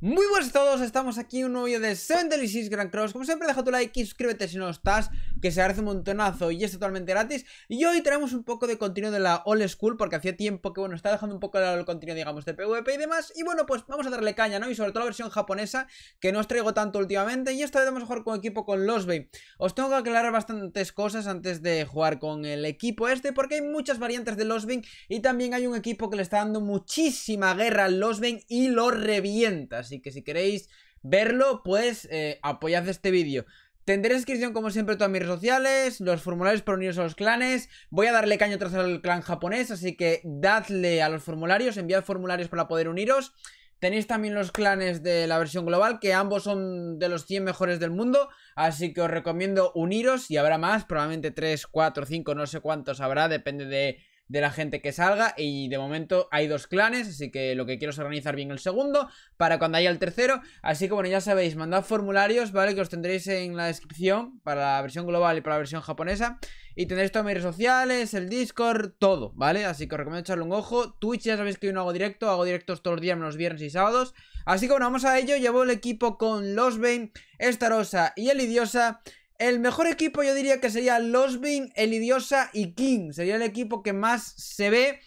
Muy buenas a todos, estamos aquí un nuevo vídeo de Delicious Grand Cross Como siempre deja tu like y suscríbete si no lo estás que se hace un montonazo y es totalmente gratis. Y hoy traemos un poco de contenido de la Old School, porque hacía tiempo que, bueno, está dejando un poco el contenido, digamos, de PvP y demás. Y bueno, pues vamos a darle caña, ¿no? Y sobre todo la versión japonesa, que no os traigo tanto últimamente. Y esta vez vamos a jugar con equipo con Bay Os tengo que aclarar bastantes cosas antes de jugar con el equipo este, porque hay muchas variantes de Bay y también hay un equipo que le está dando muchísima guerra al Bay y lo revienta. Así que si queréis verlo, pues eh, apoyad este vídeo. Tendré descripción como siempre todas mis redes sociales, los formularios para uniros a los clanes. Voy a darle caño atrás al clan japonés, así que dadle a los formularios, enviad formularios para poder uniros. Tenéis también los clanes de la versión global, que ambos son de los 100 mejores del mundo, así que os recomiendo uniros y habrá más, probablemente 3, 4, 5, no sé cuántos habrá, depende de de la gente que salga y de momento hay dos clanes, así que lo que quiero es organizar bien el segundo para cuando haya el tercero, así que bueno, ya sabéis, mandad formularios, ¿vale? Que os tendréis en la descripción para la versión global y para la versión japonesa y tendréis todas mis redes sociales, el Discord, todo, ¿vale? Así que os recomiendo echarle un ojo, Twitch ya sabéis que yo no hago directo, hago directos todos los días menos viernes y sábados, así que bueno, vamos a ello, llevo el equipo con esta Estarosa y Elidiosa el mejor equipo yo diría que sería Losbin, Elidiosa y King. Sería el equipo que más se ve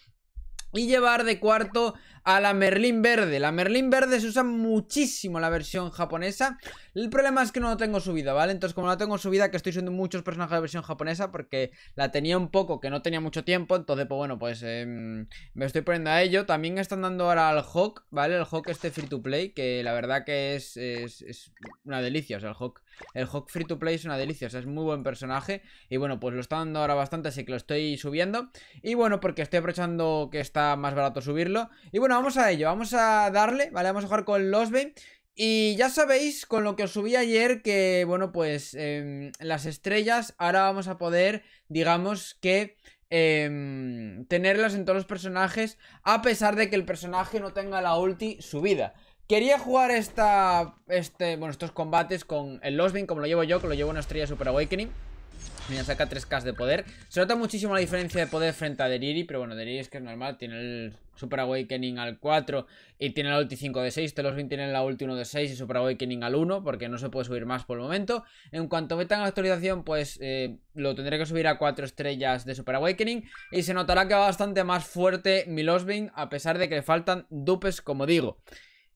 y llevar de cuarto a la Merlín Verde. La Merlín Verde se usa muchísimo la versión japonesa. El problema es que no la tengo subida, ¿vale? Entonces, como no la tengo subida, que estoy subiendo muchos personajes de versión japonesa porque la tenía un poco, que no tenía mucho tiempo. Entonces, pues bueno, pues em, me estoy poniendo a ello. También están dando ahora al Hawk, ¿vale? El Hawk este free to play, que la verdad que es, es una delicia. O sea, el Hawk el Hawk Free to Play es una delicia, o sea, es muy buen personaje. Y bueno, pues lo está dando ahora bastante, así que lo estoy subiendo. Y bueno, porque estoy aprovechando que está más barato subirlo. Y bueno, vamos a ello, vamos a darle, ¿vale? Vamos a jugar con Losbane. Y ya sabéis con lo que os subí ayer que, bueno, pues em, las estrellas ahora vamos a poder, digamos que, em, tenerlas en todos los personajes a pesar de que el personaje no tenga la ulti subida. Quería jugar este, estos combates con el Lostbeam, como lo llevo yo, que lo llevo una estrella de Super Awakening. Mira, saca 3K de poder. Se nota muchísimo la diferencia de poder frente a Deriri, pero bueno, Deriri es que es normal. Tiene el Super Awakening al 4 y tiene la ulti 5 de 6. Este Lostbeam tiene la ulti 1 de 6 y Super Awakening al 1, porque no se puede subir más por el momento. En cuanto metan la actualización, pues eh, lo tendré que subir a 4 estrellas de Super Awakening. Y se notará que va bastante más fuerte mi Lostbeam, a pesar de que le faltan dupes, como digo.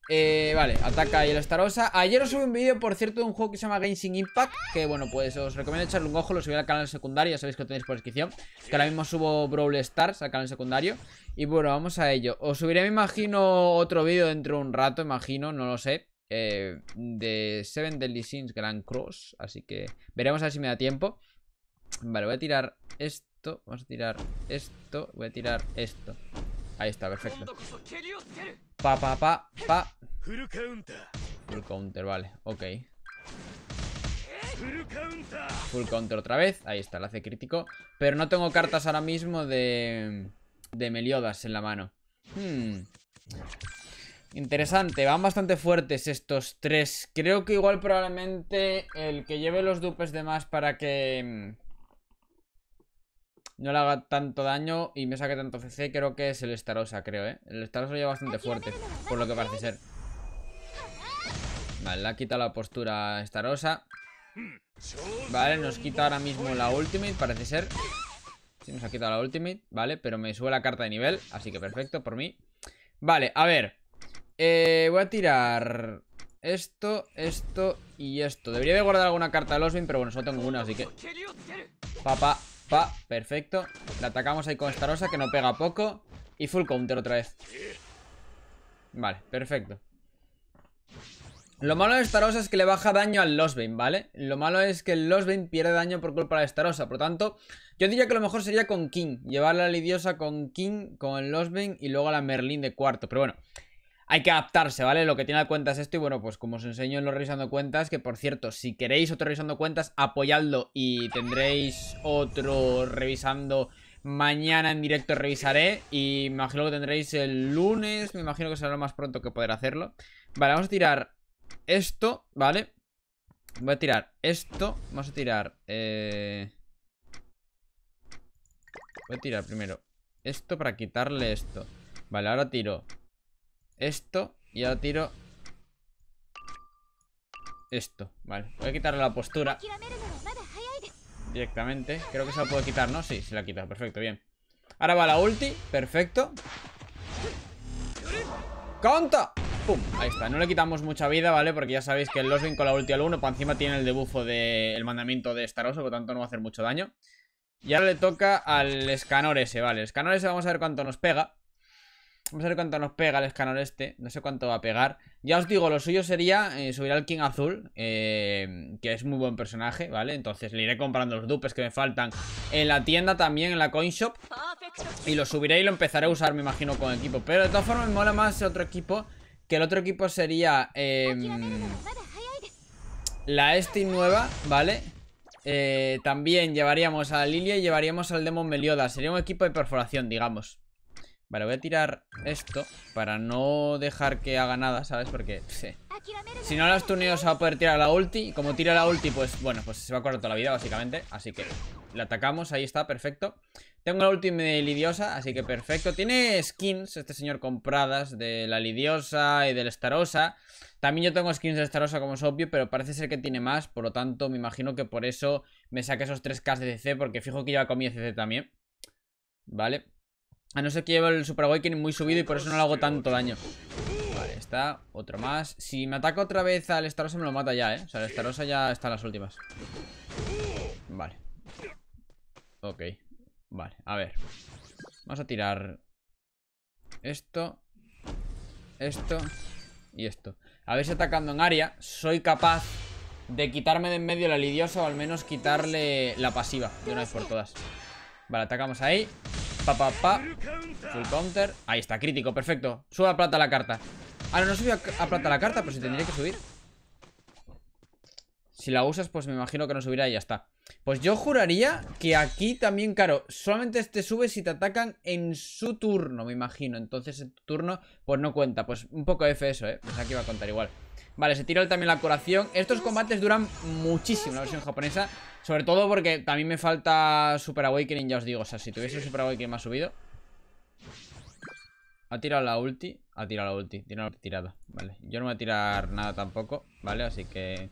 Eh, vale, ataca y el Starosa Ayer os subí un vídeo, por cierto, de un juego que se llama Genshin Impact Que bueno, pues os recomiendo echarle un ojo Lo subí al canal secundario, ya sabéis que lo tenéis por descripción Que ahora mismo subo Brawl Stars al canal secundario Y bueno, vamos a ello Os subiré, me imagino, otro vídeo dentro de un rato Imagino, no lo sé eh, De Seven Deadly Sins Grand Cross Así que veremos a ver si me da tiempo Vale, voy a tirar esto Vamos a tirar esto Voy a tirar esto Ahí está, perfecto Pa, pa, pa, pa. Full counter. counter, vale. Ok. Full counter otra vez. Ahí está, el hace crítico. Pero no tengo cartas ahora mismo de... De Meliodas en la mano. Hmm. Interesante, van bastante fuertes estos tres. Creo que igual probablemente el que lleve los dupes de más para que no le haga tanto daño y me saque tanto CC, creo que es el Starosa, creo, ¿eh? El Starosa lleva bastante fuerte, por lo que parece ser. Vale, le ha quitado la postura Starosa. Vale, nos quita ahora mismo la Ultimate, parece ser. Sí, nos ha quitado la Ultimate, vale, pero me sube la carta de nivel, así que perfecto por mí. Vale, a ver. Eh, voy a tirar esto, esto y esto. Debería de guardar alguna carta de loswin pero bueno, solo tengo una, así que... Papá, Pa, perfecto. La atacamos ahí con Starosa, que no pega poco. Y full counter otra vez. Vale, perfecto. Lo malo de Starosa es que le baja daño al Bane ¿vale? Lo malo es que el Bane pierde daño por culpa de Starosa. Por lo tanto, yo diría que lo mejor sería con King. Llevar a la Lidiosa con King, con el Bane y luego a la Merlin de cuarto. Pero bueno, hay que adaptarse, ¿vale? Lo que tiene la cuenta es esto y bueno, pues como os enseño en los revisando cuentas, que por cierto, si queréis otro revisando cuentas, apoyadlo y tendréis otro revisando mañana en directo revisaré y me imagino que tendréis el lunes, me imagino que será lo más pronto que poder hacerlo. Vale, vamos a tirar esto, ¿vale? Voy a tirar esto, vamos a tirar, eh, Voy a tirar primero esto para quitarle esto. Vale, ahora tiro esto y ahora tiro esto. Vale, voy a quitarle la postura directamente. Creo que se la puedo quitar, ¿no? Sí, se la quita. Perfecto, bien. Ahora va la ulti. Perfecto. ¡Conta! ¡Pum! Ahí está. No le quitamos mucha vida, ¿vale? Porque ya sabéis que el Losbin con la ulti al 1 Por encima tiene el debufo del el mandamiento de Staroso, por lo tanto no va a hacer mucho daño. Y ahora le toca al escanor ese, ¿vale? El escanor ese vamos a ver cuánto nos pega. Vamos a ver cuánto nos pega el escanor este. No sé cuánto va a pegar. Ya os digo, lo suyo sería eh, subir al King Azul, eh, que es muy buen personaje, ¿vale? Entonces le iré comprando los dupes que me faltan en la tienda también, en la coin shop. Y lo subiré y lo empezaré a usar, me imagino, con equipo. Pero de todas formas me mola más otro equipo, que el otro equipo sería... Em, la Esti nueva, ¿vale? Eh, también llevaríamos a Lilia y llevaríamos al Demon Meliodas. Sería un equipo de perforación, digamos. Vale, voy a tirar esto para no dejar que haga nada, ¿sabes? Porque, Si no los tuneo se va a poder tirar la ulti. Y como tira la ulti, pues, bueno, pues se va a correr toda la vida, básicamente. Así que la atacamos, ahí está, perfecto. Tengo la ulti de Lidiosa, así que perfecto. Tiene skins, este señor, compradas de la Lidiosa y del Starosa. También yo tengo skins de Starosa, como es obvio, pero parece ser que tiene más. Por lo tanto, me imagino que por eso me saque esos 3K de CC, porque fijo que ya mi CC también. Vale. A no ser que lleve el Super Awakening muy subido y por eso no le hago tanto daño. Vale, está. Otro más. Si me ataca otra vez al Starosa me lo mata ya, ¿eh? O sea, el Starosa ya está las últimas. Vale. Ok. Vale, a ver. Vamos a tirar esto, esto y esto. A ver si atacando en área soy capaz de quitarme de en medio la lidiosa o al menos quitarle la pasiva de una vez por todas. Vale, atacamos ahí. Pa, pa, pa. Full counter. Ahí está, crítico, perfecto. Sube a plata la carta. Ahora no subió a, a plata la carta, pero si tendría que subir. Si la usas, pues me imagino que no subirá y ya está. Pues yo juraría que aquí también, claro, solamente este sube si te atacan en su turno, me imagino. Entonces en turno, pues no cuenta. Pues un poco F eso, ¿eh? Pues aquí va a contar igual. Vale, se tira también la curación. Estos combates duran muchísimo la versión japonesa. Sobre todo porque también me falta Super Awakening, ya os digo. O sea, si tuviese Super Awakening más subido. Ha tirado la ulti. Ha tirado la ulti. Tiene la tirada. Vale. Yo no voy a tirar nada tampoco. Vale, así que...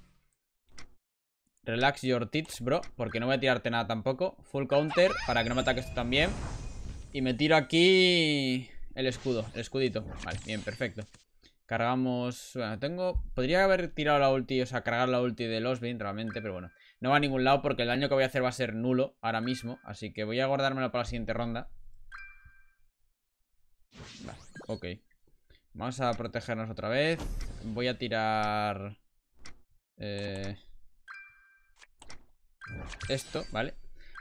Relax your tits, bro Porque no voy a tirarte nada tampoco Full counter para que no me ataques tú también Y me tiro aquí el escudo, el escudito Vale, bien, perfecto Cargamos... Bueno, tengo... Podría haber tirado la ulti, o sea, cargar la ulti de Losbin realmente Pero bueno, no va a ningún lado porque el daño que voy a hacer va a ser nulo ahora mismo Así que voy a guardármelo para la siguiente ronda Vale, ok Vamos a protegernos otra vez Voy a tirar... Eh... Esto, ¿vale?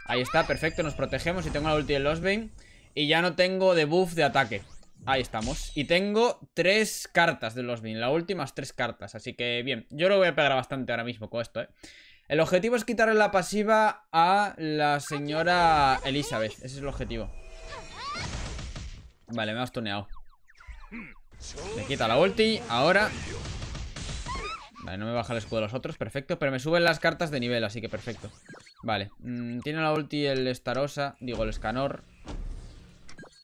Ahí está, perfecto, nos protegemos y tengo la ulti de los Bane Y ya no tengo debuff de ataque Ahí estamos Y tengo tres cartas de los Bane las últimas tres cartas Así que bien, yo lo voy a pegar bastante ahora mismo con esto, ¿eh? El objetivo es quitarle la pasiva a la señora Elizabeth Ese es el objetivo Vale, me ha tuneado Me quita la ulti, ahora Vale, no me baja el escudo de los otros, perfecto Pero me suben las cartas de nivel, así que perfecto Vale, mm, tiene la ulti el Starosa Digo, el Escanor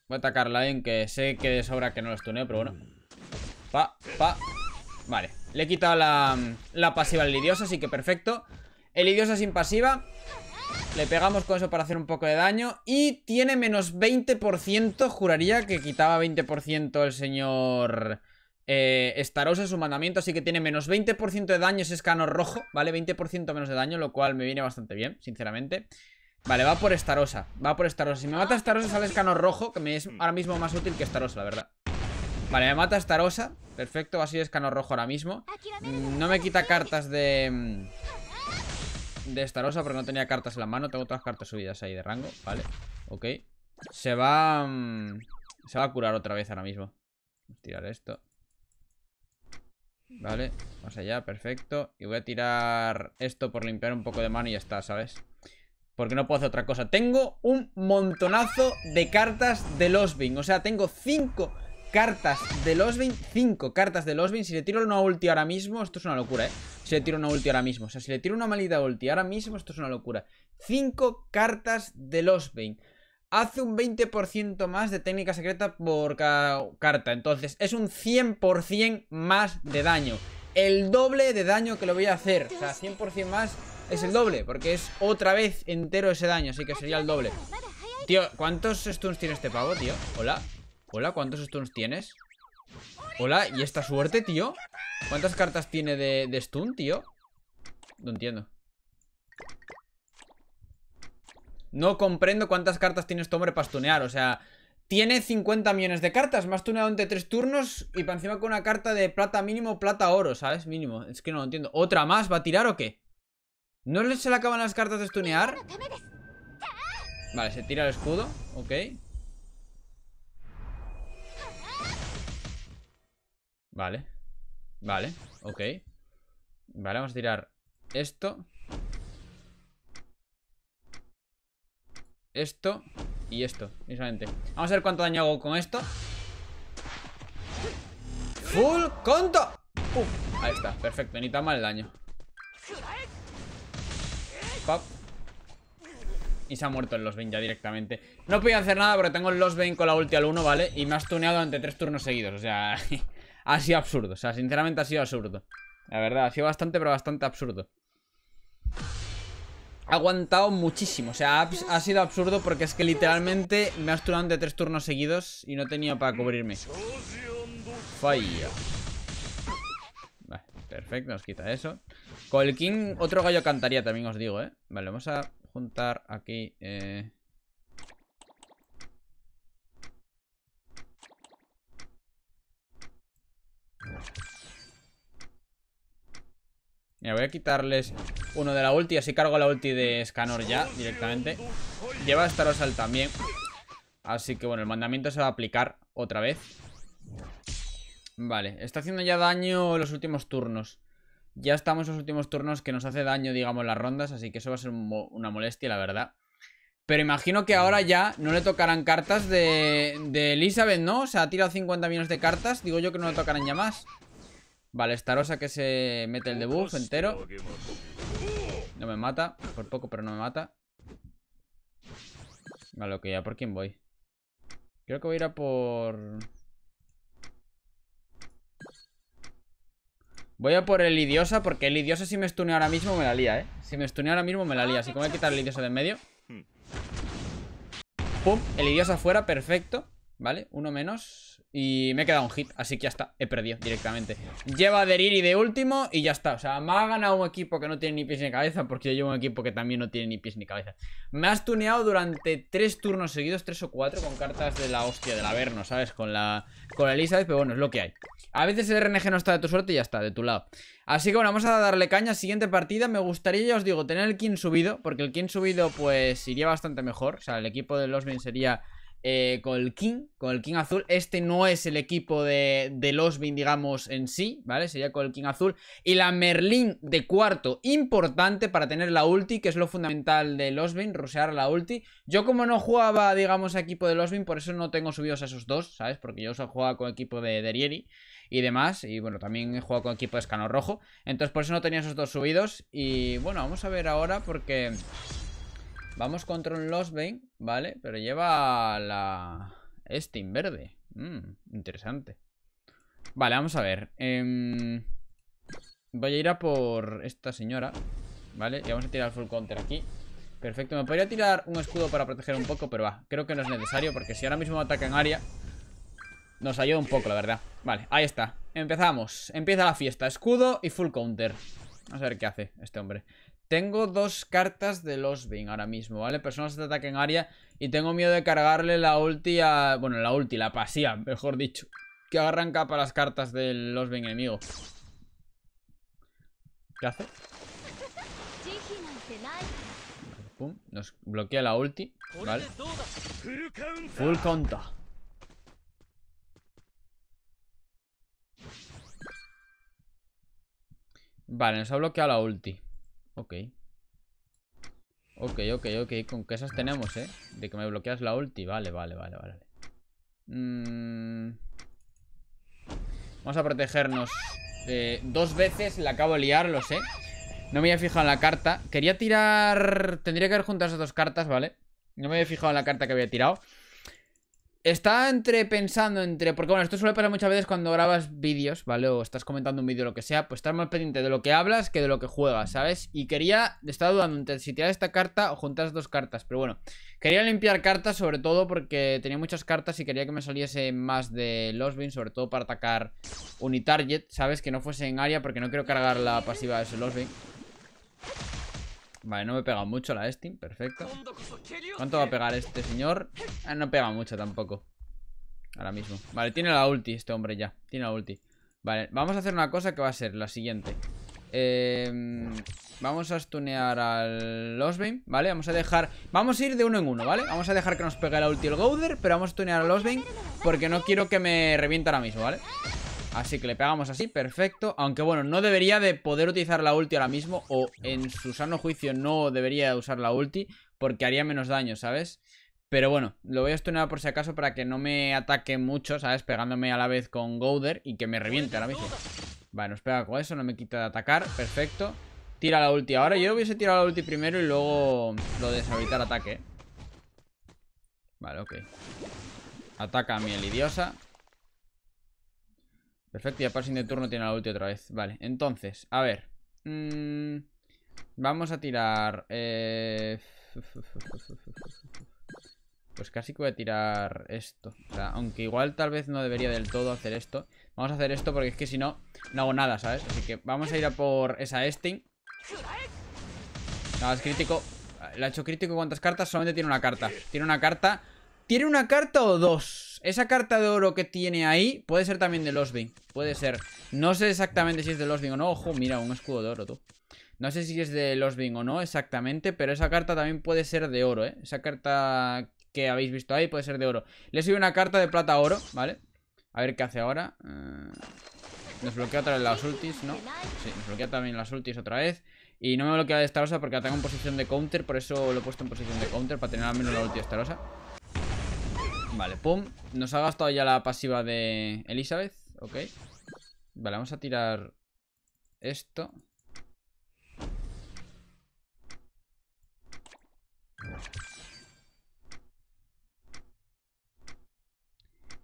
Voy a atacarla en que sé que de sobra que no lo estuneo, pero bueno Pa, pa Vale, le he quitado la, mm, la pasiva al Lidiosa, así que perfecto El idiosa sin pasiva le pegamos con eso para hacer un poco de daño Y tiene menos 20% Juraría que quitaba 20% el señor eh, es un mandamiento, así que tiene menos 20% de daño ese escano rojo, ¿vale? 20% menos de daño, lo cual me viene bastante bien, sinceramente. Vale, va por Starosa, va por Starosa. Si me mata Starosa sale escano rojo, que me es ahora mismo más útil que Starosa, la verdad. Vale, me mata Starosa, perfecto, va a ser escano rojo ahora mismo. Mm, no me quita cartas de... Mm, de Starosa, porque no tenía cartas en la mano, tengo otras cartas subidas ahí de rango, vale. Ok. Se va... Mm, se va a curar otra vez ahora mismo. tirar esto. Vale, más allá, perfecto Y voy a tirar esto por limpiar un poco de mano y ya está, ¿sabes? Porque no puedo hacer otra cosa Tengo un montonazo de cartas de Losbing O sea, tengo 5 cartas de Bane. 5 cartas de Bane. Si le tiro una ulti ahora mismo, esto es una locura, ¿eh? Si le tiro una ulti ahora mismo O sea, si le tiro una maldita ulti ahora mismo, esto es una locura 5 cartas de Bane hace un 20% más de técnica secreta por cada carta. Entonces es un 100% más de daño. El doble de daño que lo voy a hacer. O sea, 100% más es el doble, porque es otra vez entero ese daño, así que sería el doble. Tío, ¿cuántos stuns tiene este pavo, tío? Hola, hola, ¿cuántos stuns tienes? Hola, ¿y esta suerte, tío? ¿Cuántas cartas tiene de, de stun, tío? No entiendo No comprendo cuántas cartas tiene este hombre para stunear, o sea... Tiene 50 millones de cartas, más tuneado entre tres turnos y para encima con una carta de plata mínimo, plata oro, ¿sabes? Mínimo, es que no lo entiendo. ¿Otra más? ¿Va a tirar o qué? ¿No se le acaban las cartas de stunear? Vale, se tira el escudo, ok. Vale, vale, ok. Vale, vamos a tirar esto. esto y esto, precisamente. Vamos a ver cuánto daño hago con esto. ¡Full conto! Uf, ahí está, perfecto, ni tan mal el daño. Y se ha muerto el Bane ya directamente. No podía hacer nada porque tengo el Bane con la ulti al 1, ¿vale? Y me has tuneado durante tres turnos seguidos, o sea... ha sido absurdo, o sea, sinceramente ha sido absurdo. La verdad, ha sido bastante, pero bastante absurdo ha aguantado muchísimo. O sea, ha, sido absurdo porque es que literalmente me ha turado de tres turnos seguidos y no tenía para cubrirme. Falla. Vale, perfecto, nos quita eso. Con el King otro gallo cantaría, también os digo, ¿eh? Vale, vamos a juntar aquí... Eh... Mira, voy a quitarles uno de la ulti. Así cargo la ulti de scanor ya directamente. Lleva a Starosal también. Así que bueno, el mandamiento se va a aplicar otra vez. Vale, está haciendo ya daño los últimos turnos. Ya estamos en los últimos turnos que nos hace daño, digamos, las rondas. Así que eso va a ser una molestia, la verdad. Pero imagino que ahora ya no le tocarán cartas de, de Elizabeth, ¿no? O sea, ha tirado 50 millones de cartas. Digo yo que no le tocarán ya más. Vale, Starosa que se mete el debuff entero. No me mata. Por poco, pero no me mata. Vale, que ya por quién voy? Creo que voy a ir a por... Voy a por el idiosa porque el idiosa si me stuneo ahora mismo me la lía, ¿eh? Si me stunea ahora mismo me la lía. Así que voy a quitar el idiosa de en medio. Pum, el idiosa fuera, perfecto. ¿Vale? Uno menos Y me he quedado un hit, así que ya está He perdido directamente Lleva a y de último y ya está O sea, me ha ganado un equipo que no tiene ni pies ni cabeza Porque yo llevo un equipo que también no tiene ni pies ni cabeza Me has tuneado durante tres turnos seguidos Tres o cuatro con cartas de la hostia Del Averno, ¿sabes? Con la, con la Elizabeth Pero bueno, es lo que hay A veces el RNG no está de tu suerte y ya está, de tu lado Así que bueno, vamos a darle caña Siguiente partida, me gustaría, ya os digo, tener el King subido Porque el King subido pues iría bastante mejor O sea, el equipo de Losmin sería eh, con el King, con el King azul. Este no es el equipo de, de digamos, en sí, ¿vale? Sería con el King azul. Y la Merlin de cuarto, importante para tener la ulti, que es lo fundamental de Losbin, rusear la ulti. Yo como no jugaba, digamos, a equipo de Losbin, por eso no tengo subidos a esos dos, ¿sabes? Porque yo solo jugaba con equipo de Derieri y demás. Y bueno, también he jugado con equipo de Escano Rojo. Entonces por eso no tenía esos dos subidos. Y bueno, vamos a ver ahora porque... Vamos contra un Losbane, ¿vale? Pero lleva la... Steam verde. Mm, interesante. Vale, vamos a ver. Em, voy a ir a por esta señora, ¿vale? Y vamos a tirar full counter aquí. Perfecto, me podría tirar un escudo para proteger un poco, pero va, creo que no es necesario porque si ahora mismo ataca en área, nos ayuda un poco, la verdad. Vale, ahí está. Empezamos. Empieza la fiesta. Escudo y full counter. Vamos a ver qué hace este hombre. Tengo dos cartas de Bing ahora mismo, ¿vale? Personas de ataque en área y tengo miedo de cargarle la ulti a... Bueno, la ulti, la pasía, mejor dicho. Que arranca para las cartas de Bing enemigo. ¿Qué hace? nos bloquea la ulti, ¿vale? Full conta. Vale, nos ha bloqueado la ulti. Ok. Ok, ok, ok. Con que esas tenemos, ¿eh? De que me bloqueas la ulti. Vale, vale, vale, vale. Mm. Vamos a protegernos. Eh, dos veces la acabo de liar, lo sé. ¿eh? No me había fijado en la carta. Quería tirar... Tendría que haber juntado esas dos cartas, ¿vale? No me había fijado en la carta que había tirado. Está entre pensando entre. Porque bueno, esto suele pasar muchas veces cuando grabas vídeos, ¿vale? O estás comentando un vídeo o lo que sea, pues estar más pendiente de lo que hablas que de lo que juegas, ¿sabes? Y quería. Estaba dudando entre si tirar esta carta o juntar dos cartas, pero bueno. Quería limpiar cartas sobre todo porque tenía muchas cartas y quería que me saliese más de los sobre todo para atacar unitarget, ¿sabes? Que no fuese en área porque no quiero cargar la pasiva de ese Losbin. Vale, no me pega mucho la Steam, perfecto. ¿Cuánto va a pegar este señor? Ah, no pega mucho tampoco. Ahora mismo. Vale, tiene la ulti este hombre ya. Tiene la ulti. Vale, vamos a hacer una cosa que va a ser la siguiente. Em, vamos a stunear al Osbane, ¿vale? Vamos a dejar... Vamos a ir de uno en uno, ¿vale? Vamos a dejar que nos pegue la ulti el Gouder, pero vamos a stunear al Osbane porque no quiero que me Revienta ahora mismo, ¿vale? vale Así que le pegamos así, perfecto Aunque bueno, no debería de poder utilizar la ulti ahora mismo O en su sano juicio no debería usar la ulti Porque haría menos daño, ¿sabes? Pero bueno, lo voy a stunear por si acaso para que no me ataque mucho, ¿sabes? Pegándome a la vez con Gouder y que me reviente ahora mismo Vale, nos pega con eso, no me quita de atacar, perfecto Tira la ulti ahora, yo hubiese tirado la ulti primero y luego lo de deshabilitar ataque Vale, ok Ataca a mi elidiosa Perfecto, ya para el de turno tiene la ulti otra vez. Vale, entonces, a ver. Mm, vamos a tirar... Eh, pues casi que voy a tirar esto. aunque igual tal vez no debería del todo hacer esto. Vamos a hacer esto porque es que si no, no hago nada, ¿sabes? Así que vamos a ir a por esa Esting. Nada, es crítico. La ha hecho crítico. ¿Cuántas cartas? Solamente tiene una carta. Tiene una carta tiene una carta o dos. Esa carta de oro que tiene ahí puede ser también de Losbin, Puede ser. No sé exactamente si es de Losbin o no. Ojo, mira, un escudo de oro, tú. No sé si es de Losbin o no exactamente, pero esa carta también puede ser de oro, ¿eh? Esa carta que habéis visto ahí puede ser de oro. Le subido una carta de plata a oro, ¿vale? A ver qué hace ahora. Eh, nos bloquea otra vez las ultis, ¿no? Sí, nos bloquea también las ultis otra vez. Y no me bloquea de rosa porque tengo en posición de counter, por eso lo he puesto en posición de counter, para tener al menos la ulti Starosa Vale, pum. Nos ha gastado ya la pasiva de Elizabeth. Ok. Vale, vamos a tirar esto.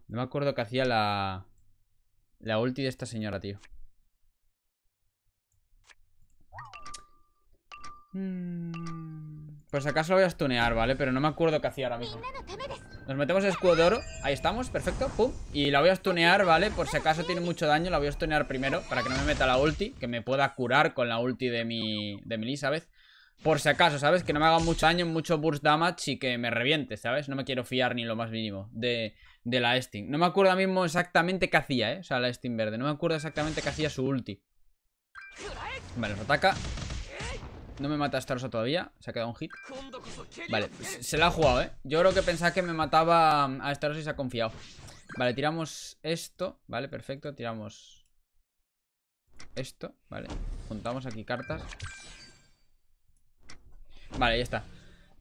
No me acuerdo que hacía la... La ulti de esta señora, tío. Pues acaso lo voy a stunear, ¿vale? Pero no me acuerdo qué hacía ahora mismo. Nos metemos el escudo de oro Ahí estamos, perfecto, pum Y la voy a stunear, ¿vale? Por si acaso tiene mucho daño La voy a stunear primero Para que no me meta la ulti Que me pueda curar con la ulti de mi, de mi Elizabeth Por si acaso, ¿sabes? Que no me haga mucho daño Mucho burst damage Y que me reviente, ¿sabes? No me quiero fiar ni lo más mínimo De, de la Sting. No me acuerdo mismo exactamente qué hacía, ¿eh? O sea, la Esting verde No me acuerdo exactamente qué hacía su ulti Vale, nos ataca no me mata Starosa todavía. Se ha quedado un hit. Vale, se la ha jugado, ¿eh? Yo creo que pensaba que me mataba a Starosa y se ha confiado. Vale, tiramos esto. Vale, perfecto. Tiramos esto. Vale, juntamos aquí cartas. Vale, ya está.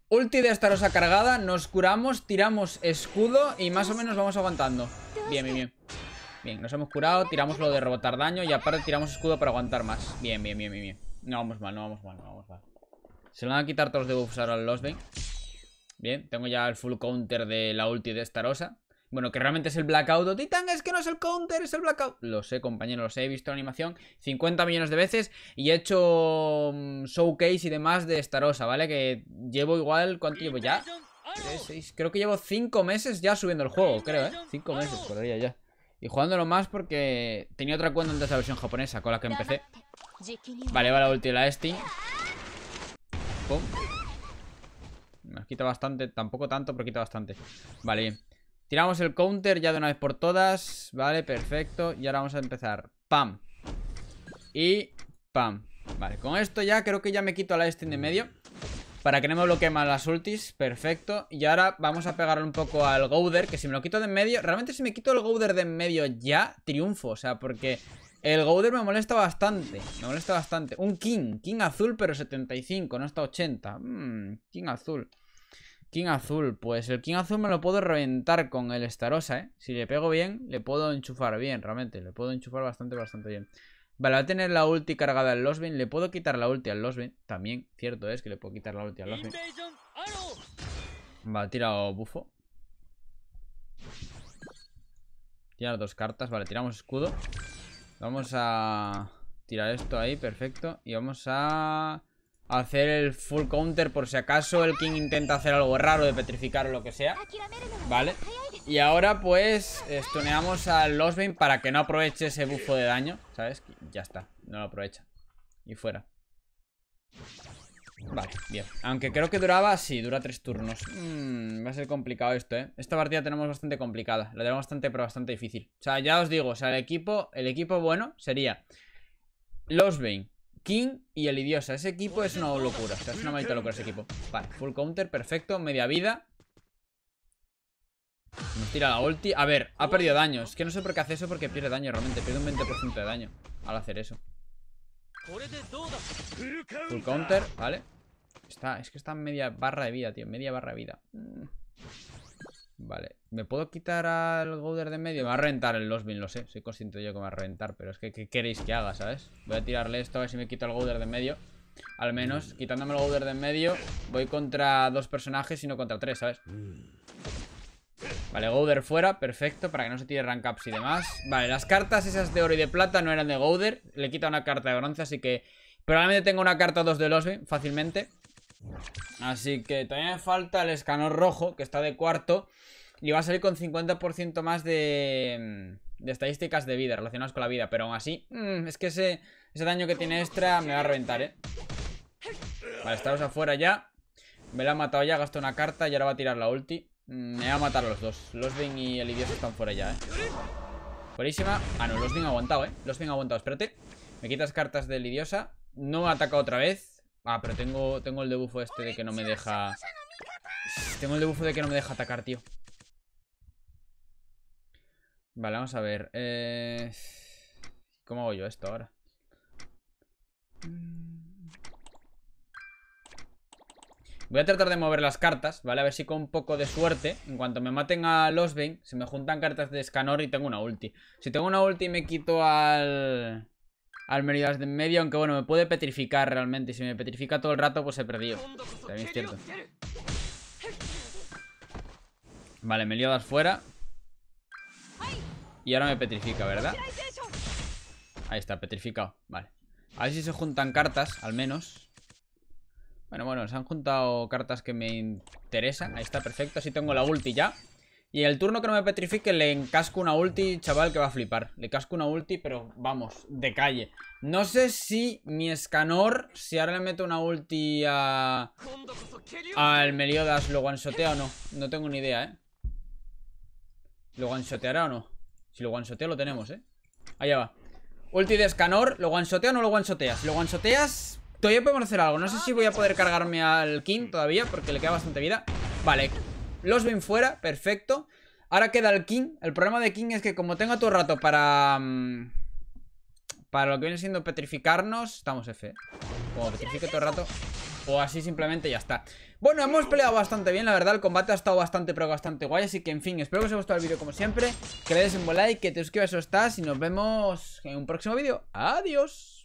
Ulti de Starosa cargada. Nos curamos, tiramos escudo y más o menos vamos aguantando. Bien, bien, bien. Bien, nos hemos curado, tiramos lo de rebotar daño y aparte tiramos escudo para aguantar más. Bien, bien, bien, bien, bien. No vamos mal, no vamos mal, no vamos mal. Se lo van a quitar todos los debuffs ahora al Bank. Bien, tengo ya el full counter de la ulti de Starosa. Bueno, que realmente es el blackout. Titan, es que no es el counter, es el blackout. Lo sé, compañero, lo sé. He visto la animación 50 millones de veces y he hecho mm, showcase y demás de Starosa, ¿vale? Que llevo igual, ¿cuánto llevo ya? creo que llevo 5 meses ya subiendo el juego, creo, ¿eh? 5 meses, por ahí ya. Y jugándolo más porque tenía otra cuenta en de la versión japonesa con la que empecé. Vale, va la ulti la Esti. Nos quita bastante, tampoco tanto, pero quita bastante. Vale, Tiramos el counter ya de una vez por todas. Vale, perfecto. Y ahora vamos a empezar. Pam. Y pam. Vale, con esto ya creo que ya me quito la Esti de medio. Para que no me bloquee más las ultis, perfecto Y ahora vamos a pegarle un poco al Gouder Que si me lo quito de en medio, realmente si me quito el Gouder de en medio ya, triunfo O sea, porque el Gouder me molesta bastante. Me molesta bastante. Un King. King azul, pero 75, no está 80. Mm, King azul. King azul. Pues el King azul me lo puedo reventar con el Starosa, ¿eh? Si le pego bien, le puedo enchufar bien, realmente. Le puedo enchufar bastante, bastante bien. Vale, va a tener la ulti cargada al Losbin. Le puedo quitar la ulti al Losbin. También, cierto es que le puedo quitar la ulti al Losbin. Vale, tirado bufo. Tirar dos cartas. Vale, tiramos escudo. Vamos a tirar esto ahí, perfecto. Y vamos a hacer el full counter por si acaso el King intenta hacer algo raro de petrificar o lo que sea. Vale. Y ahora pues stuneamos al Losbane para que no aproveche ese bufo de daño. ¿Sabes? Ya está, no lo aprovecha. Y fuera. Vale, bien. Aunque creo que duraba, sí, dura tres turnos. Mm, va a ser complicado esto, ¿eh? Esta partida tenemos bastante complicada. La tenemos bastante, pero bastante difícil. O sea, ya os digo, o sea, el equipo, el equipo bueno sería los Lostbane King y el Idiosa. Ese equipo es una locura. O sea, es una maldita locura ese equipo. Vale, full counter, perfecto, media vida. Nos tira la ulti. A ver, ha perdido daño. Es que no sé por qué hace eso porque pierde daño realmente. Pierde un 20% de daño al hacer eso. Full counter, ¿vale? es que está en media barra de vida, tío. Media barra de vida. Mm. Vale. ¿Me puedo quitar al Gouder de medio? Me va a reventar el Losbin, lo sé. Soy consciente yo que me va a reventar, pero es que ¿qué queréis que haga, sabes? Voy a tirarle esto a ver si me quito el Gouder de medio. Al menos, quitándome el Gouder de medio, voy contra dos personajes y no contra tres, ¿sabes? Vale, Gouder fuera, perfecto, para que no se tire ups y demás. Vale, las cartas esas de oro y de plata no eran de Gouder. Le quita una carta de bronce, así que probablemente tenga una carta o dos de Losbin fácilmente. Así que todavía me falta el escanor rojo, que está de cuarto. Y va a salir con 50% más mm, de, estadísticas de vida, relacionadas con la vida. Pero aún así, mm, es que ese, daño que tiene extra me va a reventar, ¿eh? Vale, estamos afuera ya. Me la ha matado ya, gastó una carta y ahora va a tirar la ulti. Mm, me va a matar a los dos. Bing y el idiota están fuera ya, ¿eh? Buenísima. Ah, no, Losvin ha aguantado, ¿eh? Bing ha aguantado, espérate. Me quitas cartas del Lidiosa. No me ataca otra vez. Ah, pero tengo, tengo el debufo este de que no me deja... Tengo el debufo de que no me deja atacar, tío. Vale, vamos a ver. Eh, ¿Cómo hago yo esto ahora? Voy a tratar de mover las cartas, ¿vale? A ver si con un poco de suerte, en cuanto me maten a Losbane, se me juntan cartas de Scanor y tengo una ulti. Si tengo una ulti me quito al... Almería de en medio, aunque bueno, me puede petrificar realmente. Y si me petrifica todo el rato, pues he perdido. También es cierto. Vale, me das fuera. Y ahora me petrifica, ¿verdad? Ahí está, petrificado. Vale. A ver si se juntan cartas, al menos. Bueno, bueno, se han juntado cartas que me interesan. Ahí está, perfecto. Así tengo la ulti ya. Y el turno que no me petrifique le encasco una ulti, chaval, que va a flipar. Le casco una ulti, pero vamos, de calle. No sé si mi escanor, si ahora le meto una ulti a... Al Meliodas, lo guansotea o no. No tengo ni idea, ¿eh? ¿Lo guansoteará o no? Si lo guansotea lo tenemos, ¿eh? Allá va. Ulti de escanor, ¿lo guansotea o no lo guansoteas? Si lo guansoteas, todavía podemos hacer algo. No sé si voy a poder cargarme al King todavía, porque le queda bastante vida. Vale, los ven fuera, perfecto. Ahora queda el King. El problema de King es que como tengo todo el rato para... Mm, para lo que viene siendo petrificarnos, estamos F. O petrifique todo el rato. O así simplemente ya está Bueno, hemos peleado bastante bien, la verdad El combate ha estado bastante, pero bastante guay Así que, en fin, espero que os haya gustado el vídeo como siempre Que le des un buen like, que te suscribas o estás Y nos vemos en un próximo vídeo Adiós